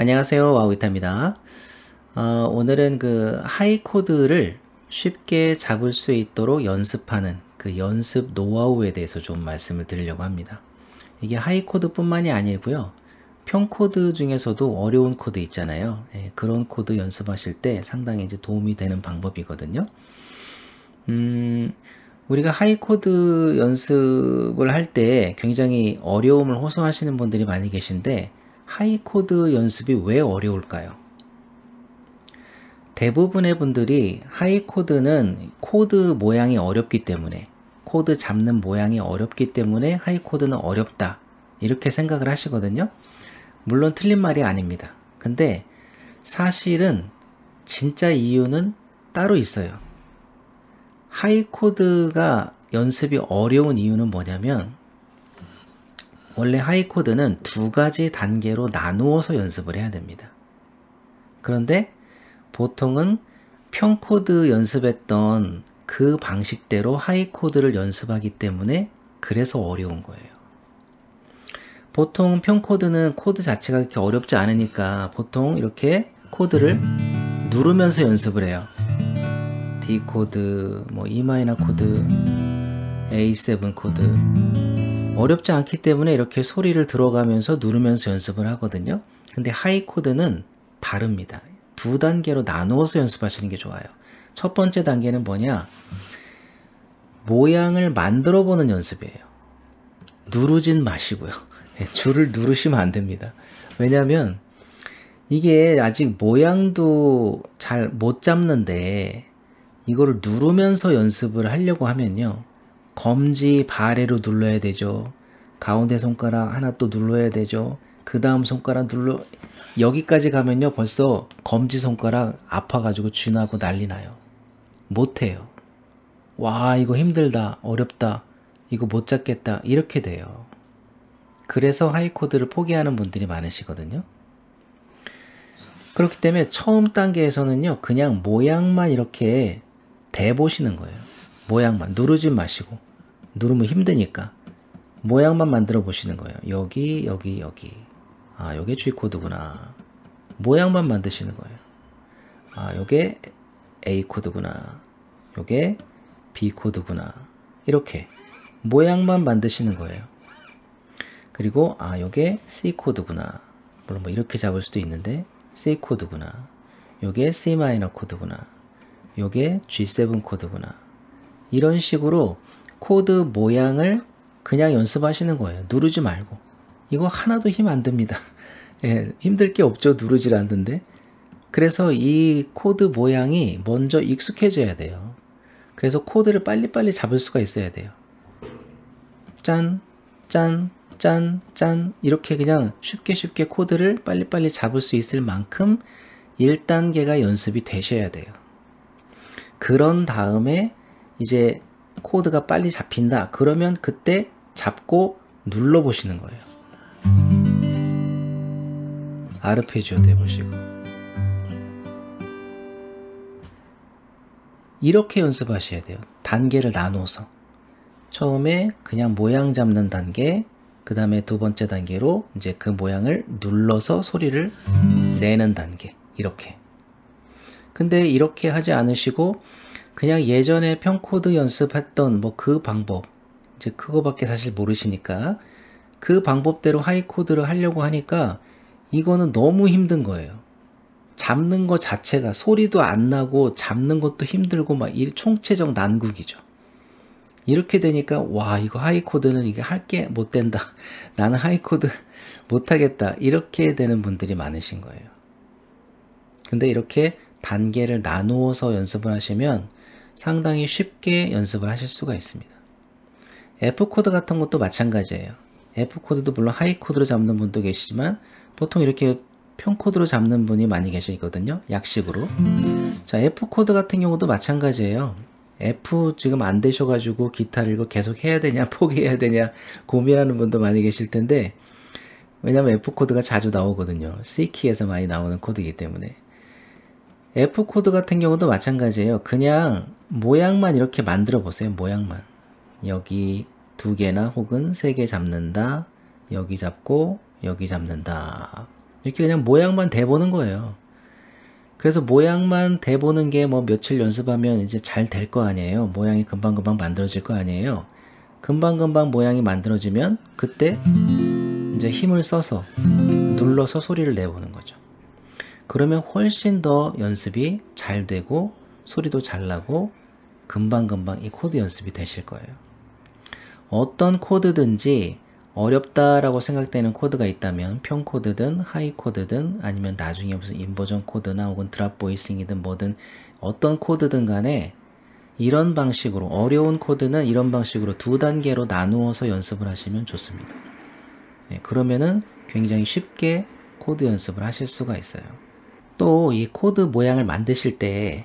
안녕하세요 와우이타입니다 어, 오늘은 그 하이코드를 쉽게 잡을 수 있도록 연습하는 그 연습 노하우에 대해서 좀 말씀을 드리려고 합니다 이게 하이코드 뿐만이 아니고요 평코드 중에서도 어려운 코드 있잖아요 예, 그런 코드 연습하실 때 상당히 이제 도움이 되는 방법이거든요 음, 우리가 하이코드 연습을 할 때 굉장히 어려움을 호소하시는 분들이 많이 계신데 하이코드 연습이 왜 어려울까요? 대부분의 분들이 하이코드는 코드 모양이 어렵기 때문에 코드 잡는 모양이 어렵기 때문에 하이코드는 어렵다 이렇게 생각을 하시거든요. 물론 틀린 말이 아닙니다. 근데 사실은 진짜 이유는 따로 있어요. 하이코드가 연습이 어려운 이유는 뭐냐면 원래 하이코드는 두 가지 단계로 나누어서 연습을 해야 됩니다. 그런데 보통은 평코드 연습했던 그 방식대로 하이코드를 연습하기 때문에 그래서 어려운 거예요. 보통 평코드는 코드 자체가 그렇게 어렵지 않으니까 보통 이렇게 코드를 누르면서 연습을 해요. D 코드, 뭐 E 마이너 코드, A7 코드, 음. 어렵지 않기 때문에 이렇게 소리를 들어가면서 누르면서 연습을 하거든요. 근데 하이 코드는 다릅니다. 두 단계로 나누어서 연습하시는 게 좋아요. 첫 번째 단계는 뭐냐? 모양을 만들어 보는 연습이에요. 누르진 마시고요. 예, 줄을 누르시면 안 됩니다. 왜냐하면 이게 아직 모양도 잘 못 잡는데 이거를 누르면서 연습을 하려고 하면요. 검지 발에로 눌러야 되죠. 가운데 손가락 하나 또 눌러야 되죠. 그 다음 손가락 눌러 여기까지 가면요 벌써 검지 손가락 아파가지고 쥐나고 난리 나요. 못해요. 와 이거 힘들다 어렵다 이거 못 잡겠다 이렇게 돼요. 그래서 하이코드를 포기하는 분들이 많으시거든요. 그렇기 때문에 처음 단계에서는요 그냥 모양만 이렇게 대보시는 거예요. 모양만 누르지 마시고 누르면 힘드니까 모양만 만들어 보시는 거예요. 여기, 여기, 여기. 아, 요게 G코드구나. 모양만 만드시는 거예요. 아, 요게 A코드구나. 요게 B코드구나. 이렇게 모양만 만드시는 거예요. 그리고 아, 요게 C코드구나. 물론 뭐 이렇게 잡을 수도 있는데 C코드구나. 요게 C 마이너 코드구나. 요게 G7 코드구나. 이런 식으로 코드 모양을 그냥 연습하시는 거예요. 누르지 말고. 이거 하나도 힘 안 듭니다. 예, 힘들 게 없죠. 누르질 않는데. 그래서 이 코드 모양이 먼저 익숙해져야 돼요. 그래서 코드를 빨리빨리 잡을 수가 있어야 돼요. 짠, 짠, 짠, 짠 이렇게 그냥 쉽게 쉽게 코드를 빨리빨리 잡을 수 있을 만큼 1단계가 연습이 되셔야 돼요. 그런 다음에 이제 코드가 빨리 잡힌다. 그러면 그때 잡고 눌러 보시는 거예요. 아르페지오도 해보시고 이렇게 연습하셔야 돼요. 단계를 나눠서 처음에 그냥 모양 잡는 단계 그 다음에 두 번째 단계로 이제 그 모양을 눌러서 소리를 내는 단계 이렇게 근데 이렇게 하지 않으시고 그냥 예전에 편코드 연습했던 뭐 그 방법 이제 그거밖에 사실 모르시니까 그 방법대로 하이코드를 하려고 하니까 이거는 너무 힘든 거예요. 잡는 것 자체가 소리도 안 나고 잡는 것도 힘들고 막이 총체적 난국이죠. 이렇게 되니까 와 이거 하이코드는 이게 할 게 못 된다. 나는 하이코드 못 하겠다. 이렇게 되는 분들이 많으신 거예요. 근데 이렇게 단계를 나누어서 연습을 하시면 상당히 쉽게 연습을 하실 수가 있습니다. F코드 같은 것도 마찬가지예요. F코드도 물론 하이코드로 잡는 분도 계시지만 보통 이렇게 평코드로 잡는 분이 많이 계시거든요. 약식으로. 자, F코드 같은 경우도 마찬가지예요. F 지금 안 되셔가지고 기타를 이거 계속 해야 되냐 포기해야 되냐 고민하는 분도 많이 계실 텐데 왜냐면 F코드가 자주 나오거든요. C키에서 많이 나오는 코드이기 때문에 F 코드 같은 경우도 마찬가지예요. 그냥 모양만 이렇게 만들어 보세요. 모양만. 여기 두 개나 혹은 세 개 잡는다. 여기 잡고 여기 잡는다. 이렇게 그냥 모양만 대보는 거예요. 그래서 모양만 대보는 게 뭐 며칠 연습하면 이제 잘 될 거 아니에요. 모양이 금방금방 만들어질 거 아니에요. 금방금방 모양이 만들어지면 그때 이제 힘을 써서 눌러서 소리를 내보는 거죠. 그러면 훨씬 더 연습이 잘 되고 소리도 잘 나고 금방금방 이 코드 연습이 되실 거예요. 어떤 코드든지 어렵다라고 생각되는 코드가 있다면 평 코드든 하이 코드든 아니면 나중에 무슨 인버전 코드나 혹은 드랍 보이싱이든 뭐든 어떤 코드든 간에 이런 방식으로 어려운 코드는 이런 방식으로 두 단계로 나누어서 연습을 하시면 좋습니다. 네, 그러면은 굉장히 쉽게 코드 연습을 하실 수가 있어요. 또이 코드 모양을 만드실 때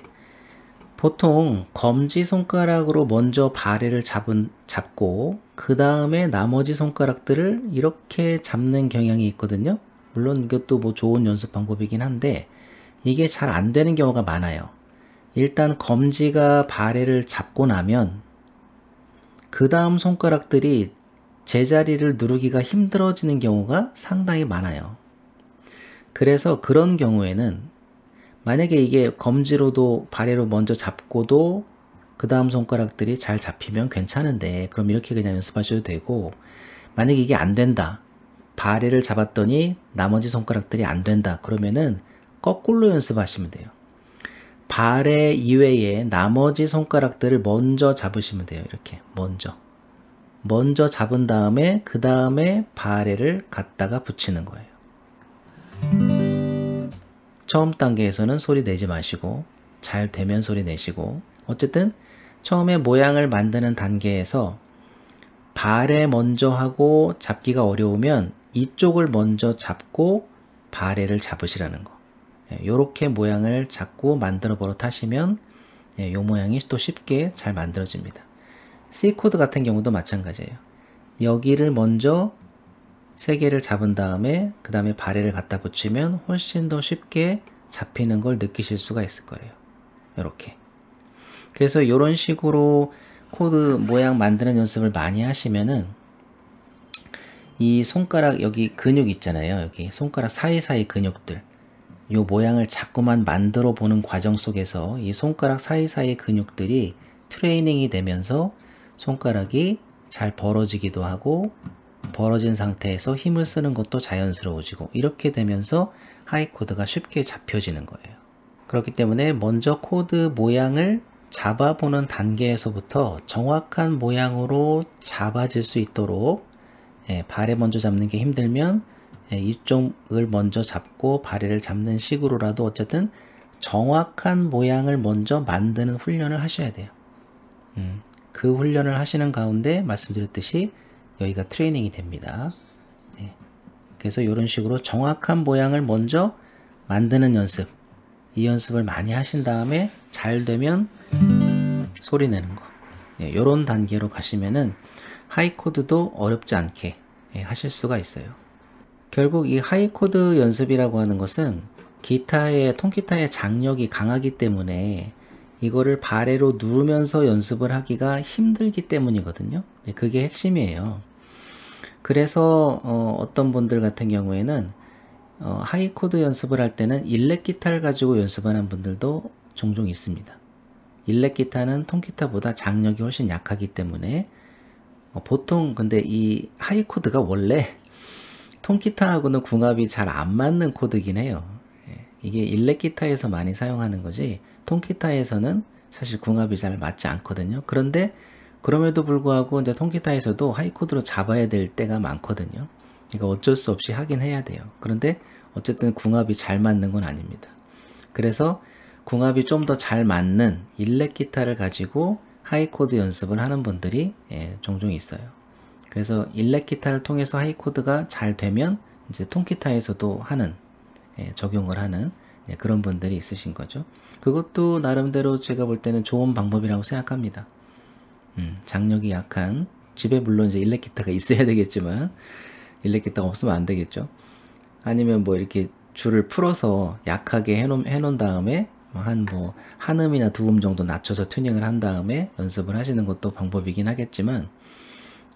보통 검지 손가락으로 먼저 발레를 잡은, 잡고 그 다음에 나머지 손가락들을 이렇게 잡는 경향이 있거든요. 물론 이것도 뭐 좋은 연습 방법이긴 한데 이게 잘 안 되는 경우가 많아요. 일단 검지가 발레를 잡고 나면 그 다음 손가락들이 제자리를 누르기가 힘들어지는 경우가 상당히 많아요. 그래서 그런 경우에는 만약에 이게 검지로도 발에로 먼저 잡고도 그 다음 손가락들이 잘 잡히면 괜찮은데 그럼 이렇게 그냥 연습하셔도 되고 만약에 이게 안 된다 발에를 잡았더니 나머지 손가락들이 안 된다 그러면은 거꾸로 연습하시면 돼요 발에 이외에 나머지 손가락들을 먼저 잡으시면 돼요 이렇게 먼저 먼저 잡은 다음에 그 다음에 발에를 갖다가 붙이는 거예요 처음 단계에서는 소리 내지 마시고 잘 되면 소리 내시고 어쨌든 처음에 모양을 만드는 단계에서 발에 먼저 하고 잡기가 어려우면 이쪽을 먼저 잡고 발에를 잡으시라는 거이렇게 예, 모양을 잡고 만들어 버릇 하시면 이 예, 모양이 또 쉽게 잘 만들어집니다 C코드 같은 경우도 마찬가지예요 여기를 먼저 세 개를 잡은 다음에 그 다음에 바레를 갖다 붙이면 훨씬 더 쉽게 잡히는 걸 느끼실 수가 있을 거예요. 이렇게. 그래서 이런 식으로 코드 모양 만드는 연습을 많이 하시면은 이 손가락 여기 근육 있잖아요. 여기 손가락 사이사이 근육들. 이 모양을 자꾸만 만들어 보는 과정 속에서 이 손가락 사이사이 근육들이 트레이닝이 되면서 손가락이 잘 벌어지기도 하고 벌어진 상태에서 힘을 쓰는 것도 자연스러워지고 이렇게 되면서 하이 코드가 쉽게 잡혀지는 거예요. 그렇기 때문에 먼저 코드 모양을 잡아보는 단계에서부터 정확한 모양으로 잡아질 수 있도록 예, 발에 먼저 잡는 게 힘들면 예, 이쪽을 먼저 잡고 발을 잡는 식으로라도 어쨌든 정확한 모양을 먼저 만드는 훈련을 하셔야 돼요. 음, 그 훈련을 하시는 가운데 말씀드렸듯이 여기가 트레이닝이 됩니다. 네. 그래서 이런 식으로 정확한 모양을 먼저 만드는 연습 이 연습을 많이 하신 다음에 잘 되면 소리 내는 거 이런 네, 단계로 가시면은 하이코드도 어렵지 않게 예, 하실 수가 있어요 결국 이 하이코드 연습이라고 하는 것은 기타의 통기타의 장력이 강하기 때문에 이거를 발에로 누르면서 연습을 하기가 힘들기 때문이거든요. 네, 그게 핵심이에요. 그래서 어, 떤 분들 같은 경우에는 어, 하이코드 연습을 할 때는 일렉 기타를 가지고 연습하는 분들도 종종 있습니다. 일렉 기타는 통기타보다 장력이 훨씬 약하기 때문에 어, 보통 근데 이 하이코드가 원래 통기타하고는 궁합이 잘 안 맞는 코드긴 해요. 예, 이게 일렉 기타에서 많이 사용하는 거지 통키타에서는 사실 궁합이 잘 맞지 않거든요. 그런데 그럼에도 불구하고 이제 통키타에서도 하이코드로 잡아야 될 때가 많거든요. 그러니까 어쩔 수 없이 하긴 해야 돼요. 그런데 어쨌든 궁합이 잘 맞는 건 아닙니다. 그래서 궁합이 좀 더 잘 맞는 일렉 기타를 가지고 하이코드 연습을 하는 분들이 예, 종종 있어요. 그래서 일렉 기타를 통해서 하이코드가 잘 되면 이제 통키타에서도 하는 예, 적용을 하는 네, 그런 분들이 있으신 거죠. 그것도 나름대로 제가 볼 때는 좋은 방법이라고 생각합니다. 음, 장력이 약한 집에 물론 이제 일렉기타가 있어야 되겠지만 일렉기타가 없으면 안 되겠죠. 아니면 뭐 이렇게 줄을 풀어서 약하게 해놓, 해놓은 다음에 한뭐한 뭐, 음이나 두 음 정도 낮춰서 튜닝을 한 다음에 연습을 하시는 것도 방법이긴 하겠지만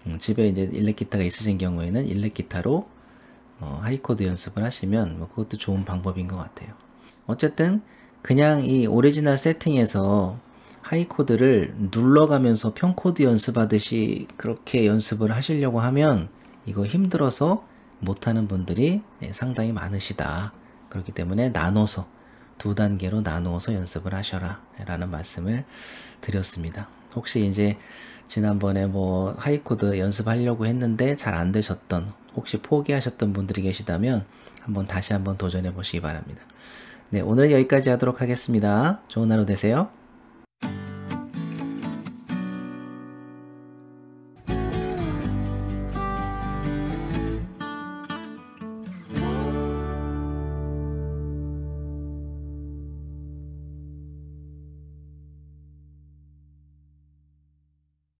음, 집에 이제 일렉기타가 있으신 경우에는 일렉기타로 어, 하이코드 연습을 하시면 뭐 그것도 좋은 방법인 것 같아요. 어쨌든 그냥 이 오리지널 세팅에서 하이 코드를 눌러가면서 평코드 연습하듯이 그렇게 연습을 하시려고 하면 이거 힘들어서 못하는 분들이 예, 상당히 많으시다. 그렇기 때문에 나눠서 두 단계로 나누어서 연습을 하셔라 라는 말씀을 드렸습니다. 혹시 이제 지난번에 뭐 하이코드 연습하려고 했는데 잘 안 되셨던 혹시 포기하셨던 분들이 계시다면 한번 다시 한번 도전해 보시기 바랍니다. 네, 오늘은 여기까지 하도록 하겠습니다. 좋은 하루 되세요.